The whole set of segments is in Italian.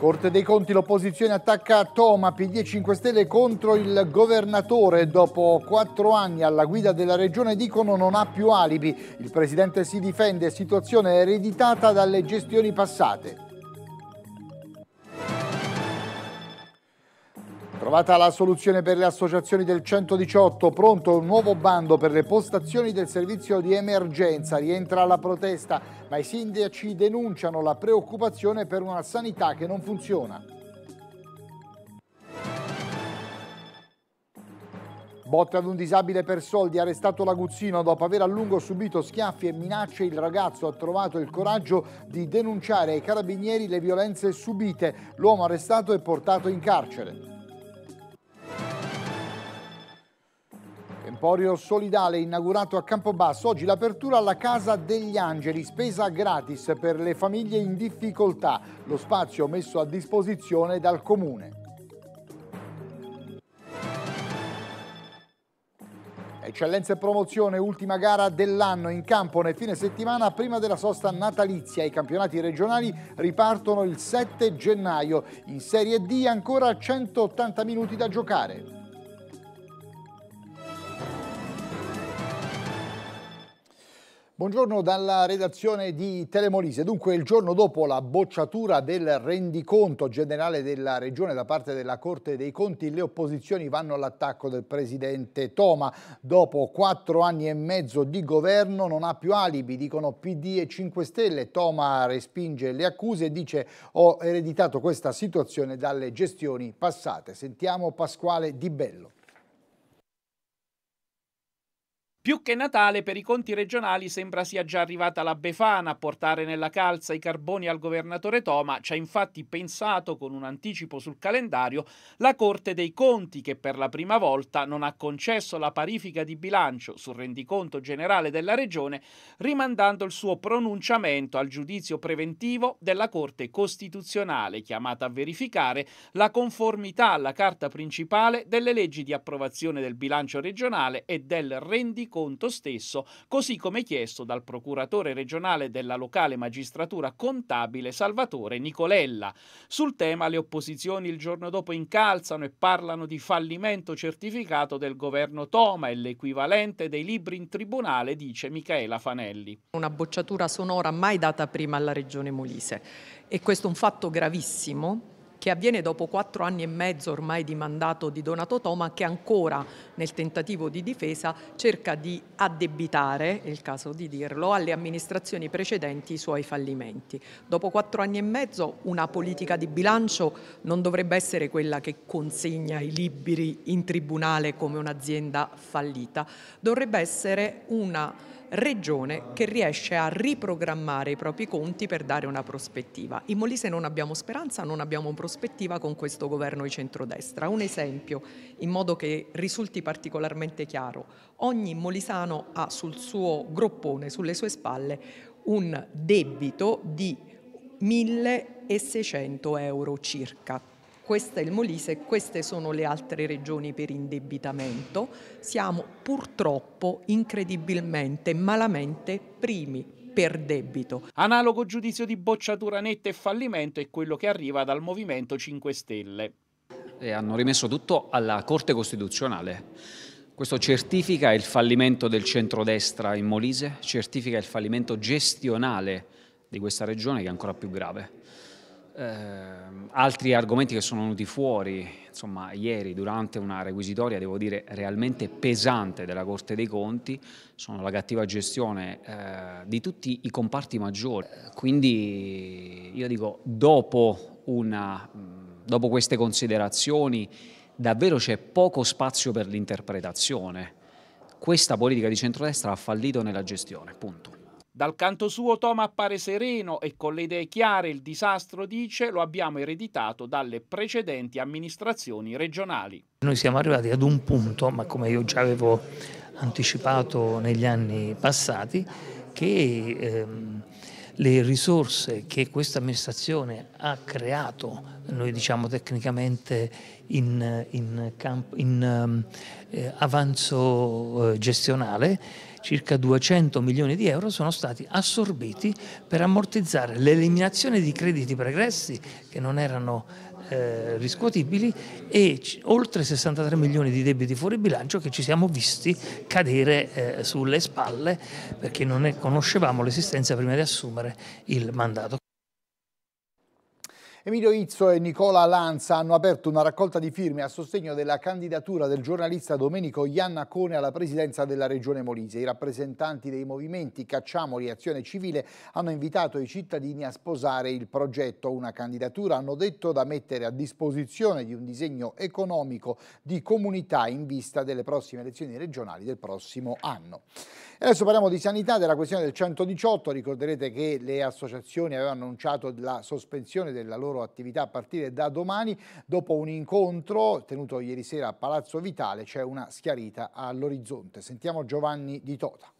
Corte dei Conti, l'opposizione attacca Toma, PD e 5 Stelle contro il governatore. Dopo quattro anni alla guida della regione dicono non ha più alibi. Il presidente si difende, situazione ereditata dalle gestioni passate. Trovata la soluzione per le associazioni del 118, pronto un nuovo bando per le postazioni del servizio di emergenza. Rientra la protesta, ma i sindaci denunciano la preoccupazione per una sanità che non funziona. Botte ad un disabile per soldi, arrestato Laguzzino dopo aver a lungo subito schiaffi e minacce, il ragazzo ha trovato il coraggio di denunciare ai carabinieri le violenze subite. L'uomo arrestato è portato in carcere. Emporio solidale inaugurato a Campobasso, oggi l'apertura alla Casa degli Angeli, spesa gratis per le famiglie in difficoltà, lo spazio messo a disposizione dal Comune. Eccellenza e promozione, ultima gara dell'anno in campo nel fine settimana prima della sosta natalizia. I campionati regionali ripartono il 7 gennaio. In Serie D ancora 180 minuti da giocare. Buongiorno dalla redazione di Telemolise. Dunque, il giorno dopo la bocciatura del rendiconto generale della Regione da parte della Corte dei Conti, le opposizioni vanno all'attacco del presidente Toma. Dopo quattro anni e mezzo di governo non ha più alibi, dicono PD e 5 Stelle. Toma respinge le accuse e dice ho ereditato questa situazione dalle gestioni passate. Sentiamo Pasquale Di Bello. Più che Natale, per i conti regionali sembra sia già arrivata la Befana a portare nella calza i carboni al governatore Toma. Ci ha infatti pensato, con un anticipo sul calendario, la Corte dei Conti, che per la prima volta non ha concesso la parifica di bilancio sul rendiconto generale della Regione, rimandando il suo pronunciamento al giudizio preventivo della Corte Costituzionale, chiamata a verificare la conformità alla Carta principale delle leggi di approvazione del bilancio regionale e del rendiconto conto stesso, così come chiesto dal procuratore regionale della locale magistratura contabile Salvatore Nicolella. Sul tema le opposizioni il giorno dopo incalzano e parlano di fallimento certificato del governo Toma e l'equivalente dei libri in tribunale, dice Michaela Fanelli. Una bocciatura sonora mai data prima alla regione Molise e questo è un fatto gravissimo che avviene dopo quattro anni e mezzo ormai di mandato di Donato Toma che ancora nel tentativo di difesa cerca di addebitare, è il caso di dirlo, alle amministrazioni precedenti i suoi fallimenti. Dopo quattro anni e mezzo una politica di bilancio non dovrebbe essere quella che consegna i liberi in tribunale come un'azienda fallita, dovrebbe essere una regione che riesce a riprogrammare i propri conti per dare una prospettiva. In Molise non abbiamo speranza, non abbiamo prospettiva con questo governo di centrodestra. Un esempio, in modo che risulti particolarmente chiaro, ogni molisano ha sul suo groppone, sulle sue spalle, un debito di 1.600 euro circa, questo è il Molise, e queste sono le altre regioni per indebitamento, siamo purtroppo incredibilmente, malamente primi per debito. Analogo giudizio di bocciatura netta e fallimento è quello che arriva dal Movimento 5 Stelle. E hanno rimesso tutto alla Corte Costituzionale. Questo certifica il fallimento del centrodestra in Molise, certifica il fallimento gestionale di questa regione che è ancora più grave. Ehm, altri argomenti che sono venuti fuori, insomma, ieri durante una requisitoria, devo dire, realmente pesante della Corte dei Conti, sono la cattiva gestione eh, di tutti i comparti maggiori. Eh, quindi io dico, dopo, una, dopo queste considerazioni, davvero c'è poco spazio per l'interpretazione. Questa politica di centrodestra ha fallito nella gestione, punto. Dal canto suo Toma appare sereno e con le idee chiare il disastro, dice, lo abbiamo ereditato dalle precedenti amministrazioni regionali. Noi siamo arrivati ad un punto, ma come io già avevo anticipato negli anni passati, che ehm, le risorse che questa amministrazione ha creato, noi diciamo tecnicamente in, in, campo, in ehm, eh, avanzo eh, gestionale, circa 200 milioni di euro sono stati assorbiti per ammortizzare l'eliminazione di crediti pregressi che non erano eh, riscuotibili e oltre 63 milioni di debiti fuori bilancio che ci siamo visti cadere eh, sulle spalle perché non ne conoscevamo l'esistenza prima di assumere il mandato. Emilio Izzo e Nicola Lanza hanno aperto una raccolta di firme a sostegno della candidatura del giornalista Domenico Iannacone alla presidenza della Regione Molise. I rappresentanti dei movimenti Cacciamoli e Azione Civile hanno invitato i cittadini a sposare il progetto. Una candidatura, hanno detto, da mettere a disposizione di un disegno economico di comunità in vista delle prossime elezioni regionali del prossimo anno adesso parliamo di sanità, della questione del 118, ricorderete che le associazioni avevano annunciato la sospensione della loro attività a partire da domani, dopo un incontro tenuto ieri sera a Palazzo Vitale c'è una schiarita all'orizzonte. Sentiamo Giovanni Di Tota.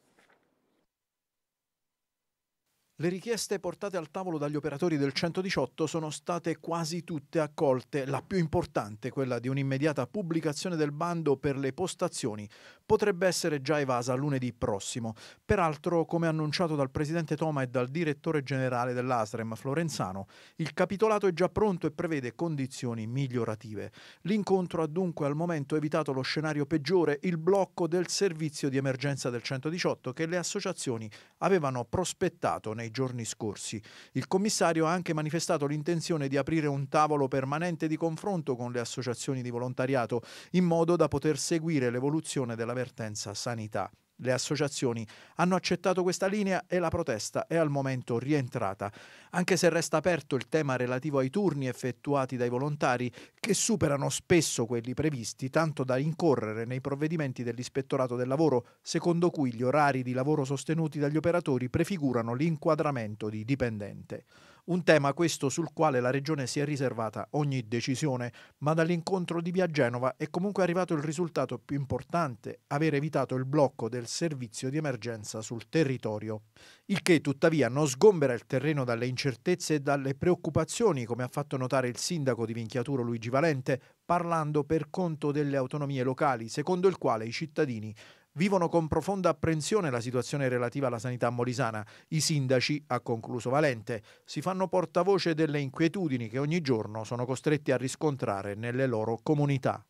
Le richieste portate al tavolo dagli operatori del 118 sono state quasi tutte accolte, la più importante, quella di un'immediata pubblicazione del bando per le postazioni, potrebbe essere già evasa lunedì prossimo. Peraltro, come annunciato dal presidente Toma e dal direttore generale dell'Asrem Florenzano, il capitolato è già pronto e prevede condizioni migliorative. L'incontro ha dunque al momento evitato lo scenario peggiore, il blocco del servizio di emergenza del 118 che le associazioni avevano prospettato nei nei giorni scorsi. Il commissario ha anche manifestato l'intenzione di aprire un tavolo permanente di confronto con le associazioni di volontariato, in modo da poter seguire l'evoluzione della vertenza sanità. Le associazioni hanno accettato questa linea e la protesta è al momento rientrata, anche se resta aperto il tema relativo ai turni effettuati dai volontari che superano spesso quelli previsti, tanto da incorrere nei provvedimenti dell'Ispettorato del Lavoro, secondo cui gli orari di lavoro sostenuti dagli operatori prefigurano l'inquadramento di dipendente. Un tema questo sul quale la regione si è riservata ogni decisione, ma dall'incontro di Via Genova è comunque arrivato il risultato più importante, aver evitato il blocco del servizio di emergenza sul territorio. Il che tuttavia non sgombera il terreno dalle incertezze e dalle preoccupazioni, come ha fatto notare il sindaco di Vinchiaturo Luigi Valente, parlando per conto delle autonomie locali, secondo il quale i cittadini vivono con profonda apprensione la situazione relativa alla sanità molisana. I sindaci, ha concluso Valente, si fanno portavoce delle inquietudini che ogni giorno sono costretti a riscontrare nelle loro comunità.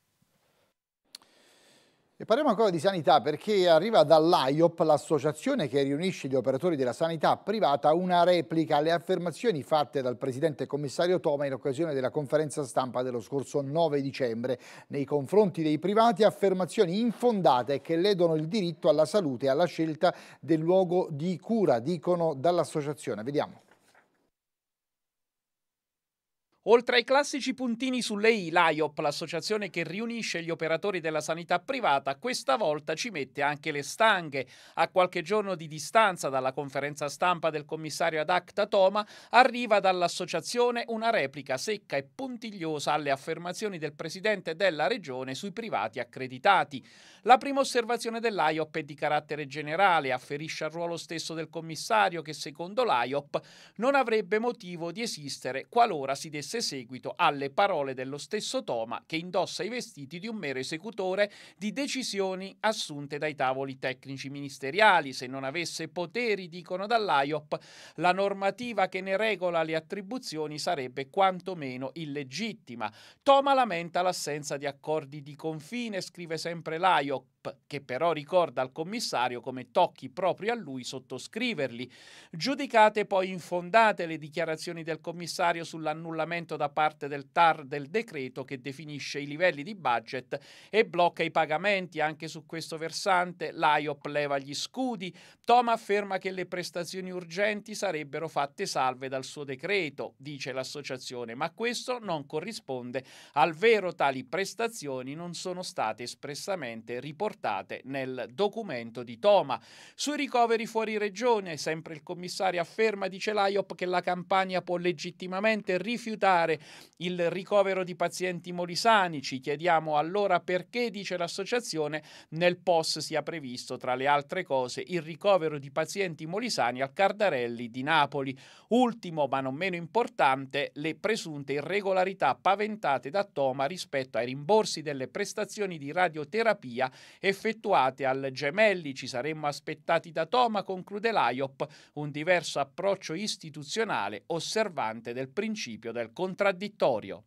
E parliamo ancora di sanità perché arriva dall'AIOP, l'associazione che riunisce gli operatori della sanità privata, una replica alle affermazioni fatte dal presidente commissario Toma in occasione della conferenza stampa dello scorso 9 dicembre nei confronti dei privati, affermazioni infondate che ledono il diritto alla salute e alla scelta del luogo di cura, dicono dall'associazione. Vediamo. Oltre ai classici puntini sulle I, l'IOP, l'associazione che riunisce gli operatori della sanità privata, questa volta ci mette anche le stanghe. A qualche giorno di distanza dalla conferenza stampa del commissario ad acta Toma, arriva dall'associazione una replica secca e puntigliosa alle affermazioni del presidente della regione sui privati accreditati. La prima osservazione dell'IOP è di carattere generale, afferisce al ruolo stesso del commissario che secondo l'IOP, non avrebbe motivo di esistere qualora si desiderasse desse seguito alle parole dello stesso Toma che indossa i vestiti di un mero esecutore di decisioni assunte dai tavoli tecnici ministeriali. Se non avesse poteri, dicono dall'AIOP, la normativa che ne regola le attribuzioni sarebbe quantomeno illegittima. Toma lamenta l'assenza di accordi di confine, scrive sempre l'AIOP chip che però ricorda al commissario come tocchi proprio a lui sottoscriverli. Giudicate poi infondate le dichiarazioni del commissario sull'annullamento da parte del TAR del decreto che definisce i livelli di budget e blocca i pagamenti anche su questo versante. l'IOP leva gli scudi. Tom afferma che le prestazioni urgenti sarebbero fatte salve dal suo decreto, dice l'associazione, ma questo non corrisponde al vero tali prestazioni non sono state espressamente riportate riportate nel documento di Toma. Sui ricoveri fuori regione, sempre il commissario afferma, dice l'AIOP, che la Campania può legittimamente rifiutare il ricovero di pazienti molisani. Ci chiediamo allora perché, dice l'associazione, nel POS sia previsto, tra le altre cose, il ricovero di pazienti molisani al Cardarelli di Napoli. Ultimo, ma non meno importante, le presunte irregolarità paventate da Toma rispetto ai rimborsi delle prestazioni di radioterapia effettuate al Gemelli ci saremmo aspettati da Toma, conclude l'AIOP, un diverso approccio istituzionale osservante del principio del contraddittorio.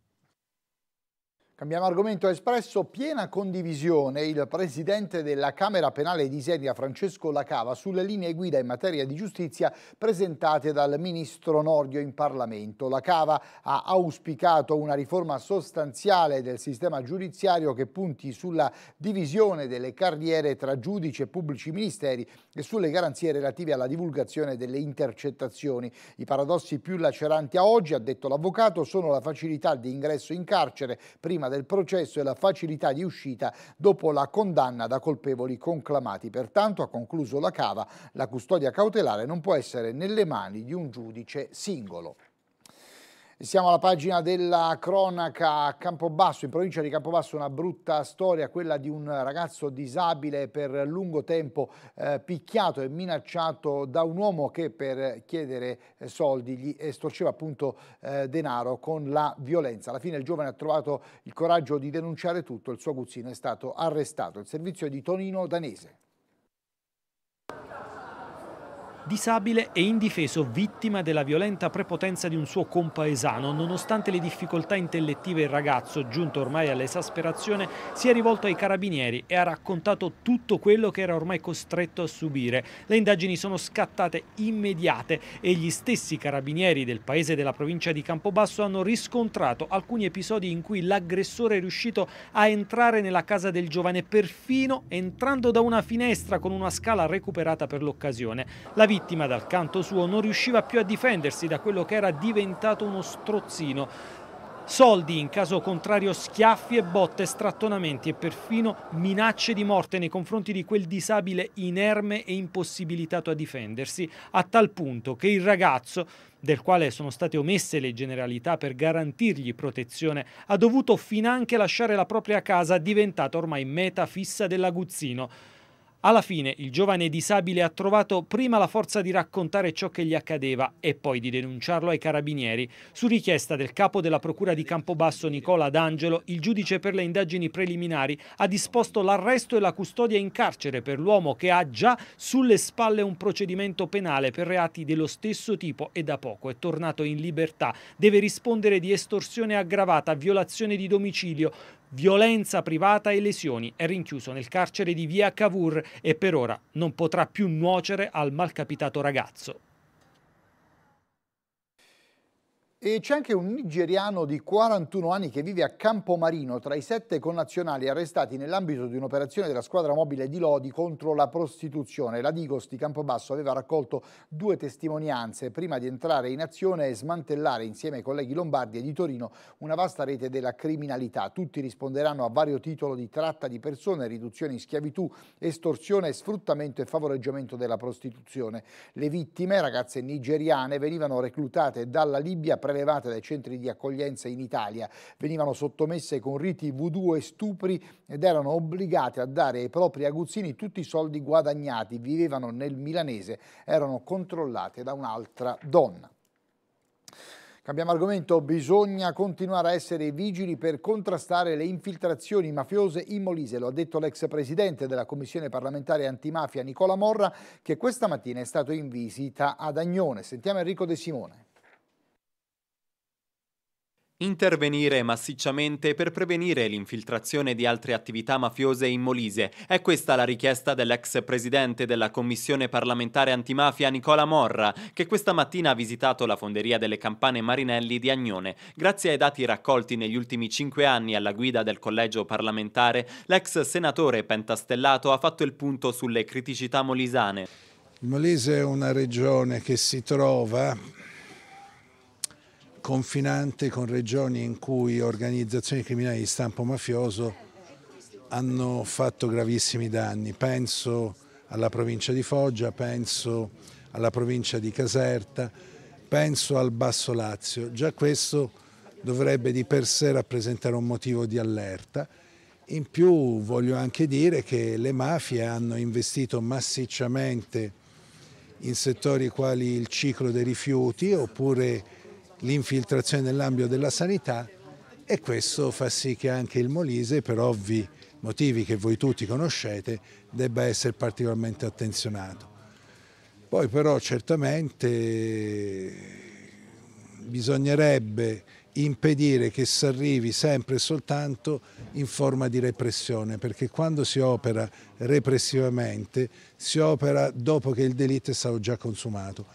Cambiamo argomento, ha espresso piena condivisione il presidente della Camera Penale di Iseria, Francesco Lacava, sulle linee guida in materia di giustizia presentate dal ministro Nordio in Parlamento. Lacava ha auspicato una riforma sostanziale del sistema giudiziario che punti sulla divisione delle carriere tra giudici e pubblici ministeri e sulle garanzie relative alla divulgazione delle intercettazioni. I paradossi più laceranti a oggi, ha detto l'avvocato, sono la facilità di ingresso in carcere prima prima del processo e la facilità di uscita dopo la condanna da colpevoli conclamati. Pertanto, ha concluso la Cava, la custodia cautelare non può essere nelle mani di un giudice singolo. Siamo alla pagina della cronaca a Campobasso, in provincia di Campobasso una brutta storia, quella di un ragazzo disabile per lungo tempo eh, picchiato e minacciato da un uomo che per chiedere eh, soldi gli estorceva appunto eh, denaro con la violenza. Alla fine il giovane ha trovato il coraggio di denunciare tutto, il suo aguzzino è stato arrestato. Il servizio è di Tonino Danese disabile e indifeso vittima della violenta prepotenza di un suo compaesano. Nonostante le difficoltà intellettive il ragazzo, giunto ormai all'esasperazione, si è rivolto ai carabinieri e ha raccontato tutto quello che era ormai costretto a subire. Le indagini sono scattate immediate e gli stessi carabinieri del paese della provincia di Campobasso hanno riscontrato alcuni episodi in cui l'aggressore è riuscito a entrare nella casa del giovane perfino entrando da una finestra con una scala recuperata per l'occasione. La vittima dal canto suo non riusciva più a difendersi da quello che era diventato uno strozzino. Soldi, in caso contrario schiaffi e botte, strattonamenti e perfino minacce di morte nei confronti di quel disabile inerme e impossibilitato a difendersi, a tal punto che il ragazzo, del quale sono state omesse le generalità per garantirgli protezione, ha dovuto finanche lasciare la propria casa diventata ormai meta fissa dell'aguzzino. Alla fine il giovane disabile ha trovato prima la forza di raccontare ciò che gli accadeva e poi di denunciarlo ai carabinieri. Su richiesta del capo della procura di Campobasso Nicola D'Angelo, il giudice per le indagini preliminari ha disposto l'arresto e la custodia in carcere per l'uomo che ha già sulle spalle un procedimento penale per reati dello stesso tipo e da poco è tornato in libertà. Deve rispondere di estorsione aggravata, violazione di domicilio, violenza privata e lesioni. È rinchiuso nel carcere di via Cavour e per ora non potrà più nuocere al malcapitato ragazzo. E c'è anche un nigeriano di 41 anni che vive a Campomarino tra i sette connazionali arrestati nell'ambito di un'operazione della squadra mobile di Lodi contro la prostituzione. La Digos di Campobasso aveva raccolto due testimonianze prima di entrare in azione e smantellare insieme ai colleghi lombardi e di Torino una vasta rete della criminalità. Tutti risponderanno a vario titolo di tratta di persone, riduzione in schiavitù, estorsione, sfruttamento e favoreggiamento della prostituzione. Le vittime, ragazze nigeriane, venivano reclutate dalla Libia presso prelevate dai centri di accoglienza in Italia, venivano sottomesse con riti voodoo e stupri ed erano obbligate a dare ai propri aguzzini tutti i soldi guadagnati, vivevano nel milanese, erano controllate da un'altra donna. Cambiamo argomento, bisogna continuare a essere vigili per contrastare le infiltrazioni mafiose in Molise, lo ha detto l'ex presidente della commissione parlamentare antimafia Nicola Morra che questa mattina è stato in visita ad Agnone. Sentiamo Enrico De Simone. Intervenire massicciamente per prevenire l'infiltrazione di altre attività mafiose in Molise. È questa la richiesta dell'ex presidente della commissione parlamentare antimafia Nicola Morra, che questa mattina ha visitato la fonderia delle campane Marinelli di Agnone. Grazie ai dati raccolti negli ultimi cinque anni alla guida del collegio parlamentare, l'ex senatore pentastellato ha fatto il punto sulle criticità molisane. Il Molise è una regione che si trova confinante con regioni in cui organizzazioni criminali di stampo mafioso hanno fatto gravissimi danni. Penso alla provincia di Foggia, penso alla provincia di Caserta, penso al Basso Lazio. Già questo dovrebbe di per sé rappresentare un motivo di allerta. In più voglio anche dire che le mafie hanno investito massicciamente in settori quali il ciclo dei rifiuti oppure l'infiltrazione nell'ambito della sanità e questo fa sì che anche il Molise, per ovvi motivi che voi tutti conoscete, debba essere particolarmente attenzionato. Poi però certamente bisognerebbe impedire che si arrivi sempre e soltanto in forma di repressione, perché quando si opera repressivamente si opera dopo che il delitto è stato già consumato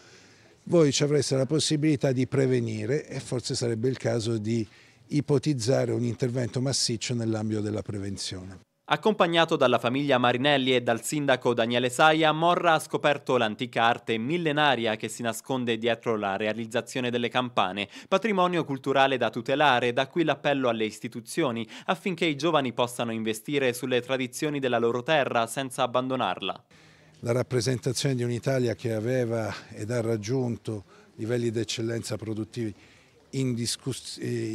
voi ci avreste la possibilità di prevenire e forse sarebbe il caso di ipotizzare un intervento massiccio nell'ambito della prevenzione. Accompagnato dalla famiglia Marinelli e dal sindaco Daniele Saia, Morra ha scoperto l'antica arte millenaria che si nasconde dietro la realizzazione delle campane, patrimonio culturale da tutelare, da qui l'appello alle istituzioni affinché i giovani possano investire sulle tradizioni della loro terra senza abbandonarla la rappresentazione di un'Italia che aveva ed ha raggiunto livelli di eccellenza produttivi eh,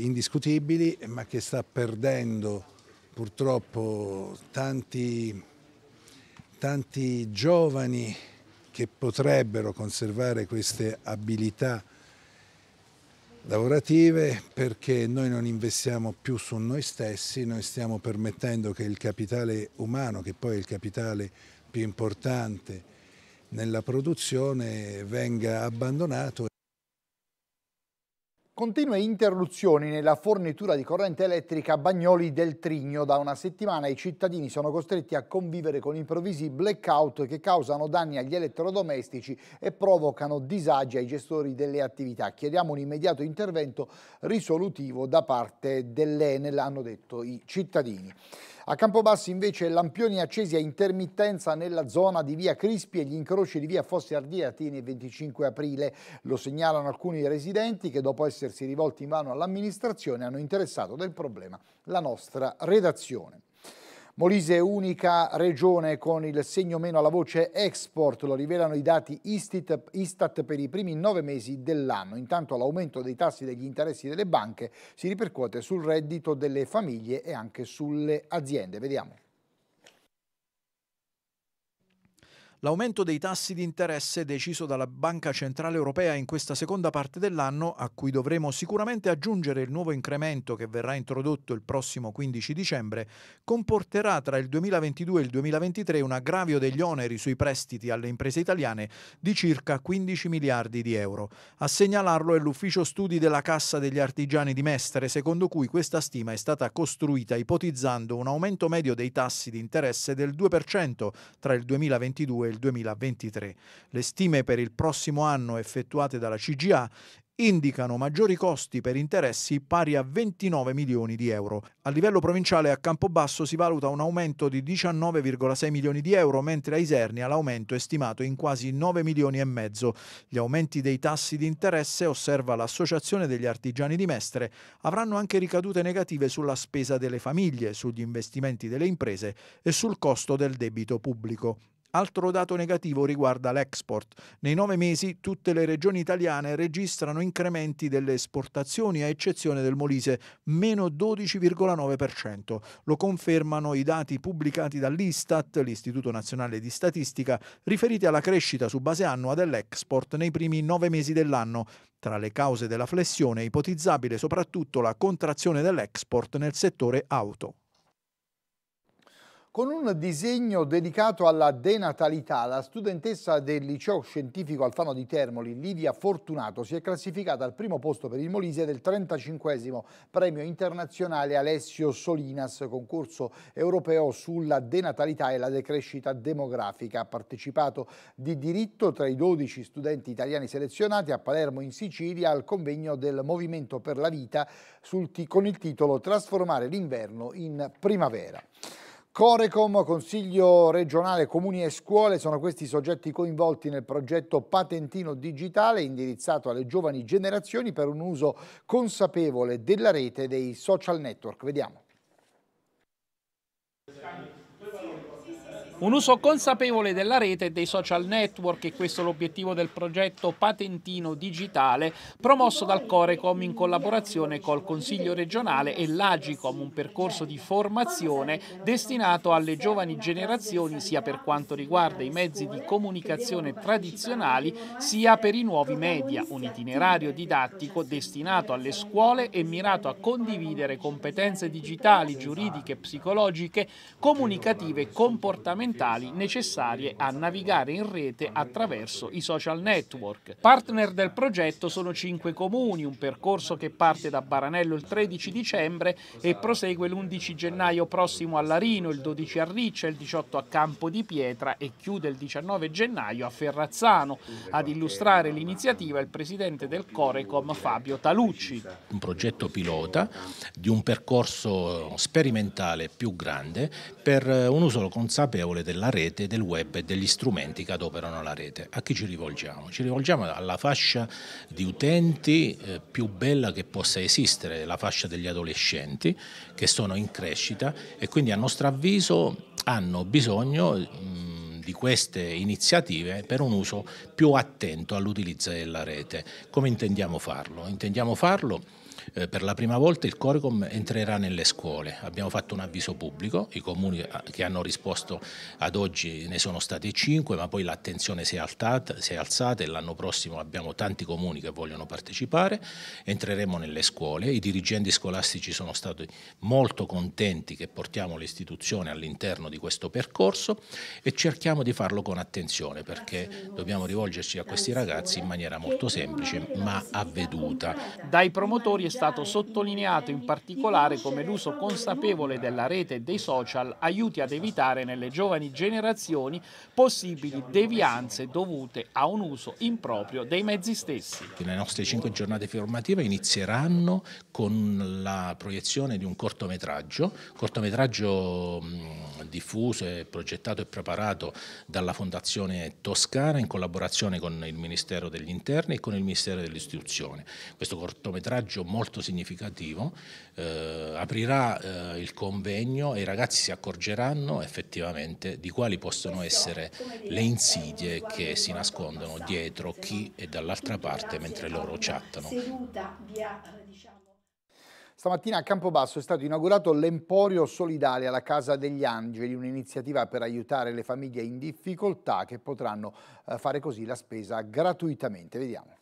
indiscutibili ma che sta perdendo purtroppo tanti, tanti giovani che potrebbero conservare queste abilità lavorative perché noi non investiamo più su noi stessi, noi stiamo permettendo che il capitale umano, che poi è il capitale più importante nella produzione venga abbandonato. Continue interruzioni nella fornitura di corrente elettrica a Bagnoli del Trigno. Da una settimana i cittadini sono costretti a convivere con improvvisi blackout che causano danni agli elettrodomestici e provocano disagi ai gestori delle attività. Chiediamo un immediato intervento risolutivo da parte dell'Enel, hanno detto i cittadini. A Campobassi invece lampioni accesi a intermittenza nella zona di via Crispi e gli incroci di via Fossi Ardì Atini il 25 aprile. Lo segnalano alcuni residenti che dopo essersi rivolti in vano all'amministrazione hanno interessato del problema la nostra redazione. Molise è unica regione con il segno meno alla voce export, lo rivelano i dati Istat, Istat per i primi nove mesi dell'anno. Intanto l'aumento dei tassi degli interessi delle banche si ripercuote sul reddito delle famiglie e anche sulle aziende. Vediamo. L'aumento dei tassi di interesse deciso dalla Banca Centrale Europea in questa seconda parte dell'anno, a cui dovremo sicuramente aggiungere il nuovo incremento che verrà introdotto il prossimo 15 dicembre, comporterà tra il 2022 e il 2023 un aggravio degli oneri sui prestiti alle imprese italiane di circa 15 miliardi di euro. A segnalarlo è l'ufficio studi della Cassa degli Artigiani di Mestre, secondo cui questa stima è stata costruita ipotizzando un aumento medio dei tassi di interesse del 2% tra il 2022 e il 2023 del 2023. Le stime per il prossimo anno effettuate dalla CGA indicano maggiori costi per interessi pari a 29 milioni di euro. A livello provinciale a Campobasso si valuta un aumento di 19,6 milioni di euro, mentre a Isernia l'aumento è stimato in quasi 9 milioni e mezzo. Gli aumenti dei tassi di interesse, osserva l'Associazione degli Artigiani di Mestre, avranno anche ricadute negative sulla spesa delle famiglie, sugli investimenti delle imprese e sul costo del debito pubblico. Altro dato negativo riguarda l'export. Nei nove mesi tutte le regioni italiane registrano incrementi delle esportazioni, a eccezione del Molise, meno 12,9%. Lo confermano i dati pubblicati dall'Istat, l'Istituto Nazionale di Statistica, riferiti alla crescita su base annua dell'export nei primi nove mesi dell'anno. Tra le cause della flessione è ipotizzabile soprattutto la contrazione dell'export nel settore auto. Con un disegno dedicato alla denatalità, la studentessa del liceo scientifico Alfano di Termoli, Livia Fortunato, si è classificata al primo posto per il Molise del 35 premio internazionale Alessio Solinas, concorso europeo sulla denatalità e la decrescita demografica. Ha partecipato di diritto tra i 12 studenti italiani selezionati a Palermo in Sicilia al convegno del Movimento per la Vita con il titolo Trasformare l'inverno in primavera. Corecom, Consiglio regionale, comuni e scuole sono questi soggetti coinvolti nel progetto Patentino Digitale indirizzato alle giovani generazioni per un uso consapevole della rete e dei social network. Vediamo. Un uso consapevole della rete e dei social network e questo è l'obiettivo del progetto Patentino Digitale promosso dal Corecom in collaborazione col Consiglio regionale e l'Agicom, un percorso di formazione destinato alle giovani generazioni sia per quanto riguarda i mezzi di comunicazione tradizionali sia per i nuovi media, un itinerario didattico destinato alle scuole e mirato a condividere competenze digitali, giuridiche, psicologiche, comunicative e comportamentali fondamentali necessarie a navigare in rete attraverso i social network. Partner del progetto sono cinque comuni, un percorso che parte da Baranello il 13 dicembre e prosegue l'11 gennaio prossimo a Larino, il 12 a Riccia, il 18 a Campo di Pietra e chiude il 19 gennaio a Ferrazzano. Ad illustrare l'iniziativa il presidente del Corecom Fabio Talucci. Un progetto pilota di un percorso sperimentale più grande per un uso consapevole della rete, del web e degli strumenti che adoperano la rete. A chi ci rivolgiamo? Ci rivolgiamo alla fascia di utenti eh, più bella che possa esistere, la fascia degli adolescenti che sono in crescita e quindi a nostro avviso hanno bisogno mm, di queste iniziative per un uso più attento all'utilizzo della rete. Come intendiamo farlo? Intendiamo farlo eh, per la prima volta il Coricom entrerà nelle scuole, abbiamo fatto un avviso pubblico, i comuni eh, che hanno risposto ad oggi ne sono stati cinque, ma poi l'attenzione si, si è alzata e l'anno prossimo abbiamo tanti comuni che vogliono partecipare, entreremo nelle scuole, i dirigenti scolastici sono stati molto contenti che portiamo l'istituzione all'interno di questo percorso e cerchiamo di farlo con attenzione perché dobbiamo rivolgerci a questi ragazzi in maniera molto semplice ma avveduta. Dai promotori stato sottolineato in particolare come l'uso consapevole della rete e dei social aiuti ad evitare nelle giovani generazioni possibili devianze dovute a un uso improprio dei mezzi stessi. Le nostre cinque giornate formative inizieranno con la proiezione di un cortometraggio, cortometraggio diffuso, e progettato e preparato dalla Fondazione Toscana in collaborazione con il Ministero degli Interni e con il Ministero dell'Istruzione. Questo cortometraggio molto molto significativo, eh, aprirà eh, il convegno e i ragazzi si accorgeranno effettivamente di quali possono essere le eh, insidie che si nascondono dietro chi è dall'altra parte mentre loro chattano. Eh, diciamo. Stamattina a Campobasso è stato inaugurato l'Emporio Solidale alla Casa degli Angeli, un'iniziativa per aiutare le famiglie in difficoltà che potranno eh, fare così la spesa gratuitamente. Vediamo.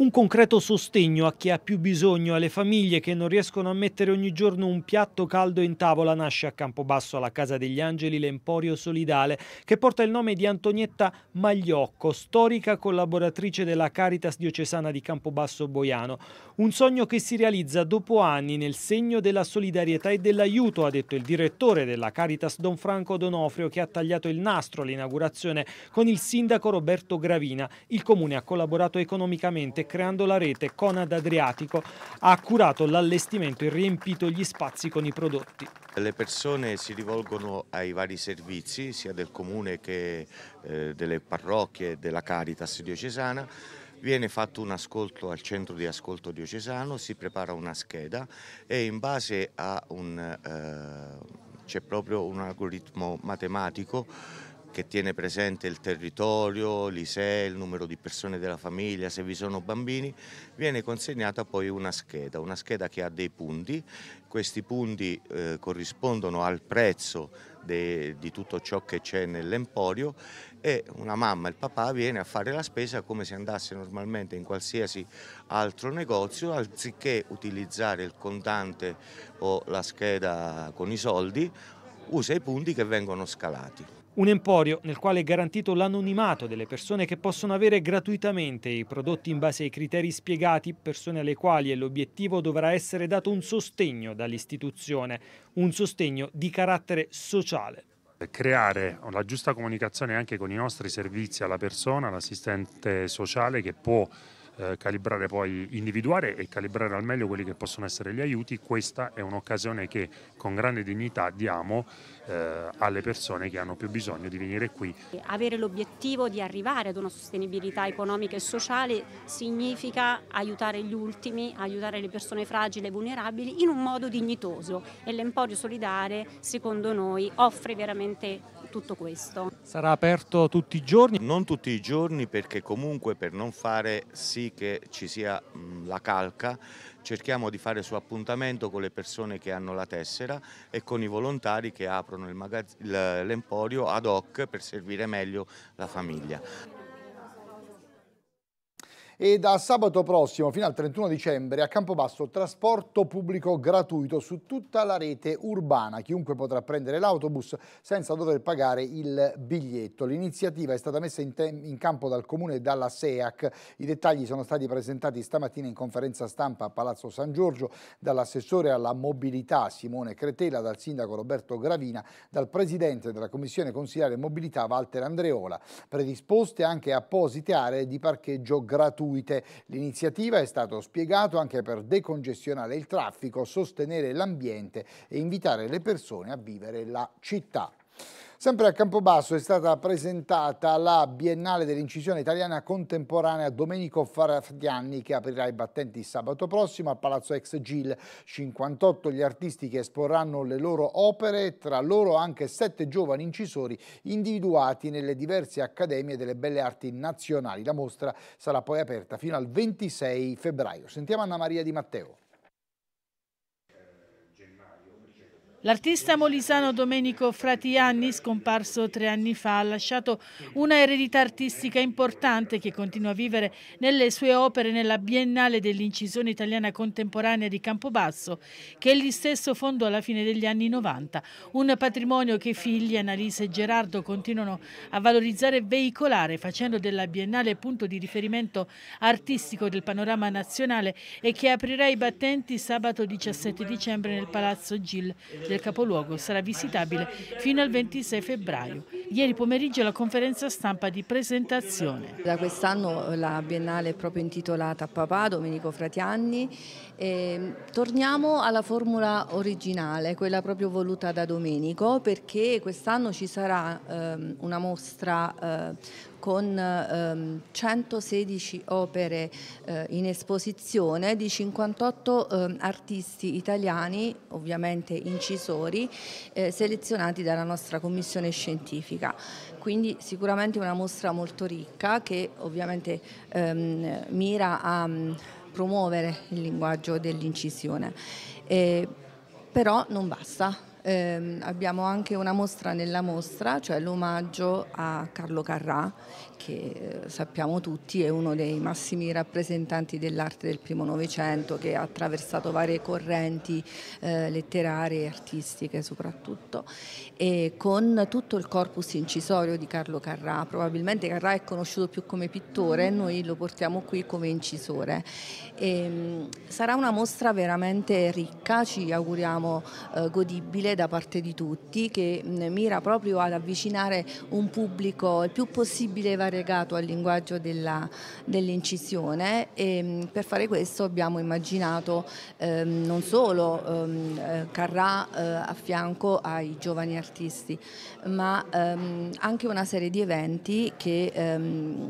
un concreto sostegno a chi ha più bisogno, alle famiglie che non riescono a mettere ogni giorno un piatto caldo in tavola, nasce a Campobasso alla Casa degli Angeli l'Emporio Solidale, che porta il nome di Antonietta Magliocco, storica collaboratrice della Caritas diocesana di Campobasso Boiano. Un sogno che si realizza dopo anni nel segno della solidarietà e dell'aiuto, ha detto il direttore della Caritas Don Franco Donofrio, che ha tagliato il nastro all'inaugurazione con il sindaco Roberto Gravina. Il comune ha collaborato economicamente creando la rete Conad Adriatico, ha curato l'allestimento e riempito gli spazi con i prodotti. Le persone si rivolgono ai vari servizi, sia del comune che eh, delle parrocchie, della Caritas diocesana, viene fatto un ascolto al centro di ascolto diocesano, si prepara una scheda e in base a un... Eh, c'è proprio un algoritmo matematico che tiene presente il territorio, l'ISEE, il numero di persone della famiglia, se vi sono bambini, viene consegnata poi una scheda, una scheda che ha dei punti, questi punti eh, corrispondono al prezzo de, di tutto ciò che c'è nell'emporio e una mamma e il papà viene a fare la spesa come se andasse normalmente in qualsiasi altro negozio, anziché utilizzare il contante o la scheda con i soldi, usa i punti che vengono scalati. Un emporio nel quale è garantito l'anonimato delle persone che possono avere gratuitamente i prodotti in base ai criteri spiegati, persone alle quali è l'obiettivo dovrà essere dato un sostegno dall'istituzione, un sostegno di carattere sociale creare la giusta comunicazione anche con i nostri servizi alla persona, all'assistente sociale che può eh, calibrare poi, individuare e calibrare al meglio quelli che possono essere gli aiuti, questa è un'occasione che con grande dignità diamo eh, alle persone che hanno più bisogno di venire qui. Avere l'obiettivo di arrivare ad una sostenibilità economica e sociale significa aiutare gli ultimi, aiutare le persone fragili e vulnerabili in un modo dignitoso e l'Emporio Solidare secondo noi offre veramente tutto questo. Sarà aperto tutti i giorni? Non tutti i giorni perché comunque per non fare sì che ci sia la calca cerchiamo di fare su appuntamento con le persone che hanno la tessera e con i volontari che aprono l'emporio ad hoc per servire meglio la famiglia e da sabato prossimo fino al 31 dicembre a Campobasso trasporto pubblico gratuito su tutta la rete urbana. Chiunque potrà prendere l'autobus senza dover pagare il biglietto. L'iniziativa è stata messa in, in campo dal Comune e dalla SEAC. I dettagli sono stati presentati stamattina in conferenza stampa a Palazzo San Giorgio dall'assessore alla mobilità Simone Cretela, dal sindaco Roberto Gravina, dal presidente della Commissione Consigliare Mobilità Walter Andreola. Predisposte anche apposite aree di parcheggio gratuito gratuite. L'iniziativa è stato spiegato anche per decongestionare il traffico, sostenere l'ambiente e invitare le persone a vivere la città. Sempre a Campobasso è stata presentata la Biennale dell'incisione italiana contemporanea Domenico Fardianni che aprirà i battenti sabato prossimo al Palazzo Ex Gil. 58 gli artisti che esporranno le loro opere, tra loro anche sette giovani incisori individuati nelle diverse accademie delle belle arti nazionali. La mostra sarà poi aperta fino al 26 febbraio. Sentiamo Anna Maria Di Matteo. L'artista molisano Domenico Fratianni, scomparso tre anni fa, ha lasciato una eredità artistica importante che continua a vivere nelle sue opere nella Biennale dell'incisione italiana contemporanea di Campobasso, che egli stesso fondò alla fine degli anni 90. Un patrimonio che figli, Annalisa e Gerardo continuano a valorizzare e veicolare, facendo della Biennale punto di riferimento artistico del panorama nazionale e che aprirà i battenti sabato 17 dicembre nel Palazzo Gil del capoluogo sarà visitabile fino al 26 febbraio. Ieri pomeriggio la conferenza stampa di presentazione. Da quest'anno eh, la Biennale è proprio intitolata a papà Domenico Fratianni. E ehm, torniamo alla formula originale, quella proprio voluta da Domenico, perché quest'anno ci sarà ehm, una mostra eh, con ehm, 116 opere eh, in esposizione di 58 ehm, artisti italiani, ovviamente incisori, eh, selezionati dalla nostra commissione scientifica. Quindi sicuramente una mostra molto ricca che ovviamente ehm, mira a mm, promuovere il linguaggio dell'incisione. Eh, però non basta, eh, abbiamo anche una mostra nella mostra, cioè l'omaggio a Carlo Carrà, che eh, sappiamo tutti è uno dei massimi rappresentanti dell'arte del primo Novecento che ha attraversato varie correnti eh, letterarie e artistiche soprattutto e con tutto il corpus incisorio di Carlo Carrà. Probabilmente Carrà è conosciuto più come pittore, e noi lo portiamo qui come incisore. E, ehm, sarà una mostra veramente ricca, ci auguriamo eh, godibile da parte di tutti che mh, mm, mira proprio ad avvicinare un pubblico il più possibile variato variegato al linguaggio dell'incisione dell ehm, e per fare questo abbiamo immaginato ehm, non solo ehm, eh, Carrà eh, a fianco ai giovani artisti, ma ehm, anche una serie di eventi che ehm,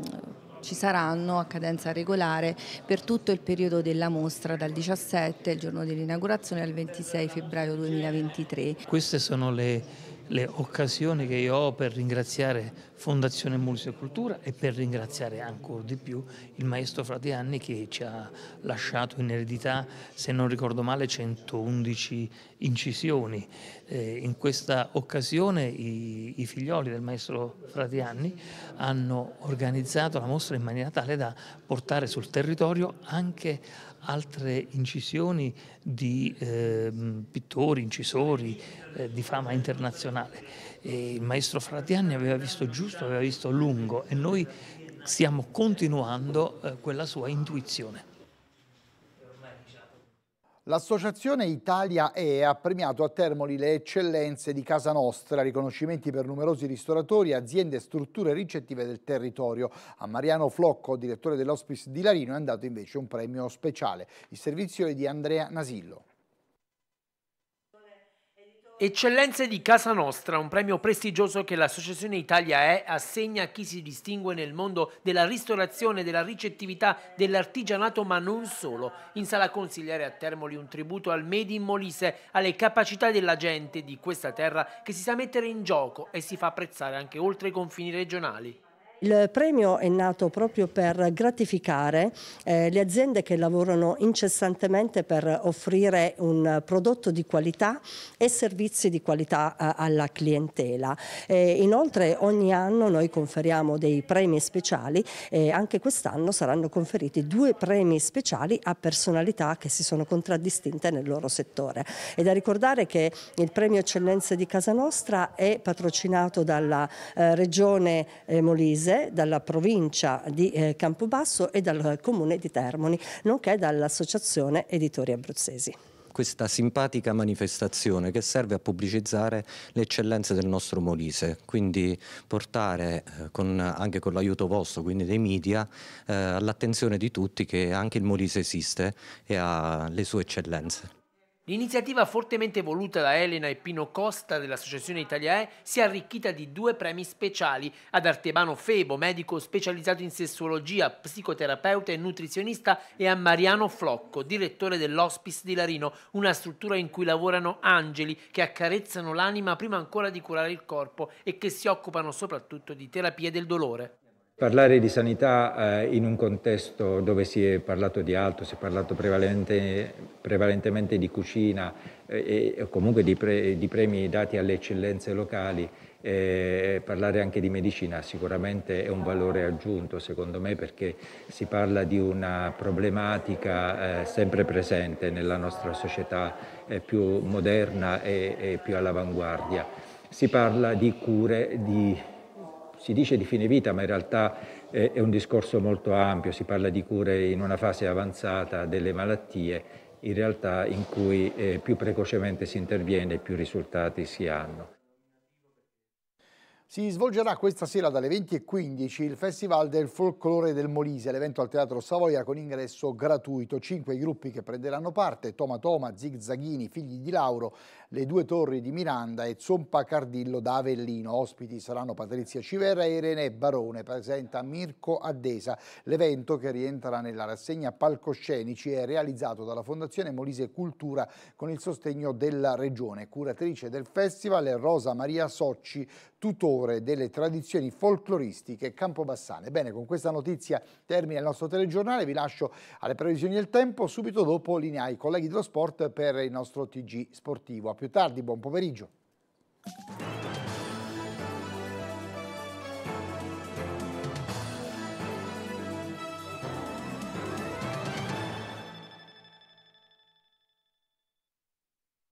ci saranno a cadenza regolare per tutto il periodo della mostra dal 17, il giorno dell'inaugurazione, al 26 febbraio 2023. Queste sono le le occasioni che io ho per ringraziare Fondazione Musica e Cultura e per ringraziare ancora di più il maestro Fratianni che ci ha lasciato in eredità, se non ricordo male, 111 incisioni. Eh, in questa occasione i, i, figlioli del maestro Fratianni hanno organizzato la mostra in maniera tale da portare sul territorio anche altre incisioni di eh, pittori, incisori eh, di fama internazionale. E il maestro Fratiani aveva visto giusto, aveva visto lungo e noi stiamo continuando eh, quella sua intuizione. L'associazione Italia E ha premiato a Termoli le eccellenze di Casa Nostra, riconoscimenti per numerosi ristoratori, aziende e strutture ricettive del territorio. A Mariano Flocco, direttore dell'Hospice di Larino, è andato invece un premio speciale, il servizio è di Andrea Nasillo. Eccellenze di Casa Nostra, un premio prestigioso che l'Associazione Italia E assegna a chi si distingue nel mondo della ristorazione, della ricettività, dell'artigianato, ma non solo. In sala consigliere a Termoli un tributo al Made in Molise, alle capacità della gente di questa terra che si sa mettere in gioco e si fa apprezzare anche oltre i confini regionali. Il premio è nato proprio per gratificare eh, le aziende che lavorano incessantemente per offrire un prodotto di qualità e servizi di qualità eh, alla clientela. Eh, inoltre ogni anno noi conferiamo dei premi speciali e anche quest'anno saranno conferiti due premi speciali a personalità che si sono contraddistinte nel loro settore. È da ricordare che il premio Eccellenze di Casa Nostra è patrocinato dalla eh, Regione eh, Molise Molise, dalla provincia di eh, Campobasso e dal comune di Termoni, nonché dall'associazione Editori Abruzzesi questa simpatica manifestazione che serve a pubblicizzare le eccellenze del nostro Molise, quindi portare eh, con, anche con l'aiuto vostro, quindi dei media, eh, all'attenzione di tutti che anche il Molise esiste e ha le sue eccellenze. L'iniziativa fortemente voluta da Elena e Pino Costa dell'Associazione Italiae si è arricchita di due premi speciali ad Artebano Febo, medico specializzato in sessuologia, psicoterapeuta e nutrizionista, e a Mariano Flocco, direttore dell'Hospice di Larino, una struttura in cui lavorano angeli che accarezzano l'anima prima ancora di curare il corpo e che si occupano soprattutto di terapie del dolore. Parlare di sanità eh, in un contesto dove si è parlato di altro, si è parlato prevalente, prevalentemente di cucina eh, e comunque di, pre, di, premi dati alle eccellenze locali, eh, parlare anche di medicina sicuramente è un valore aggiunto secondo me perché si parla di una problematica eh, sempre presente nella nostra società eh, più moderna e, e più all'avanguardia si parla di cure di si dice di fine vita, ma in realtà è un discorso molto ampio, si parla di cure in una fase avanzata delle malattie, in realtà in cui eh, più precocemente si interviene più risultati si hanno. Si svolgerà questa sera dalle 20.15 il Festival del Folklore del Molise, l'evento al Teatro Savoia con ingresso gratuito. Cinque gruppi che prenderanno parte, Toma Toma, Zig Zaghini, Figli di Lauro, Le Due Torri di Miranda e Zompa Cardillo da Avellino. Ospiti saranno Patrizia Civera e René Barone, presenta Mirko Addesa. L'evento, che rientra nella rassegna Palcoscenici, è realizzato dalla Fondazione Molise Cultura con il sostegno della Regione. Curatrice del festival è Rosa Maria Socci, tutore delle tradizioni folcloristiche campobassane. Bene, con questa notizia termina il nostro telegiornale, vi lascio alle previsioni del tempo, subito dopo linea ai colleghi dello sport per il nostro TG sportivo. A più tardi, buon pomeriggio.